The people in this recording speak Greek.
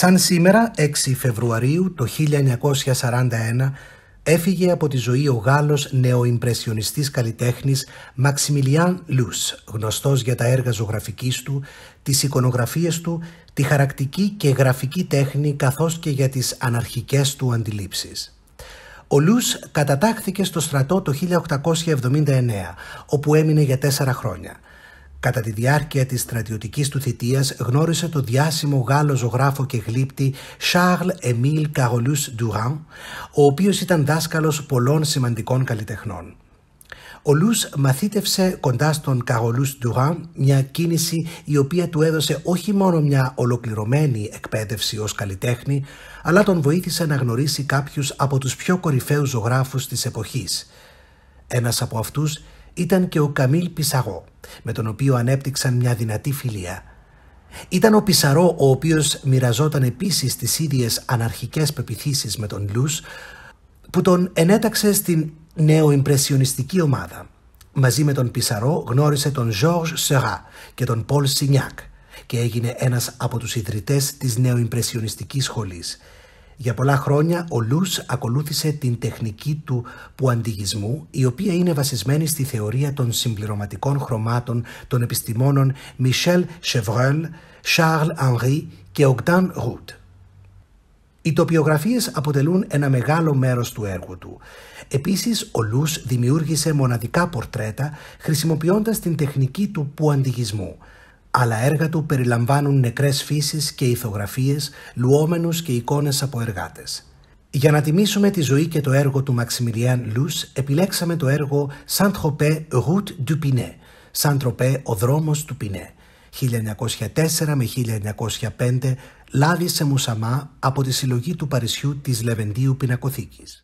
Σαν σήμερα, 6 Φεβρουαρίου το 1941, έφυγε από τη ζωή ο Γάλλος νεοϊμπρεσιονιστής καλλιτέχνης Μαξιμιλιάν Λούς, γνωστός για τα έργα ζωγραφικής του, τις εικονογραφίες του, τη χαρακτική και γραφική τέχνη καθώς και για τις αναρχικές του αντιλήψεις. Ο Λούς κατατάχθηκε στο στρατό το 1879, όπου έμεινε για τέσσερα χρόνια – Κατά τη διάρκεια της στρατιωτικής του θητείας γνώρισε το διάσημο Γάλλο ζωγράφο και γλύπτη Charles Emile Carolus Durand, ο οποίος ήταν δάσκαλος πολλών σημαντικών καλλιτεχνών. Ο Λούς μαθήτευσε κοντά στον Καρολούς Ντουράν μια κίνηση η οποία του έδωσε όχι μόνο μια ολοκληρωμένη εκπαίδευση ως καλλιτέχνη, αλλά τον βοήθησε να γνωρίσει κάποιους από τους πιο κορυφαίους ζωγράφους της εποχής. Ένας από αυτούς ήταν και ο Καμίλ Πισαγό, με τον οποίο ανέπτυξαν μια δυνατή φιλία. Ήταν ο Πισαρό ο οποίος μοιραζόταν επίσης τις ίδιες αναρχικές πεπιθήσεις με τον Λούς, που τον ενέταξε στην νεοϊμπρεσιονιστική ομάδα. Μαζί με τον Πισαρό γνώρισε τον Georges Σερά και τον Πολ Σινιάκ και έγινε ένας από τους ιδρυτές της νεοϊμπρεσιονιστικής σχολής. Για πολλά χρόνια ο Λούς ακολούθησε την τεχνική του πουαντιγισμού, η οποία είναι βασισμένη στη θεωρία των συμπληρωματικών χρωμάτων των επιστημόνων Michel Chevreul, Charles Henry και Ογκτάν Ρουτ. Οι τοπιογραφίες αποτελούν ένα μεγάλο μέρος του έργου του. Επίσης, ο Λούς δημιούργησε μοναδικά πορτρέτα χρησιμοποιώντας την τεχνική του πουαντιγισμού αλλά έργα του περιλαμβάνουν νεκρές φύσεις και ηθογραφίες, λουόμενους και εικόνες από εργάτες. Για να τιμήσουμε τη ζωή και το έργο του Μαξιμιλιάν Λούς, επιλέξαμε το έργο τροπε Route du Pinet», τροπε ο δρόμος του Πινέ», 1904 με 1905, λάβει σε μουσαμά από τη συλλογή του Παρισιού της Λεβεντίου Πινακοθήκης.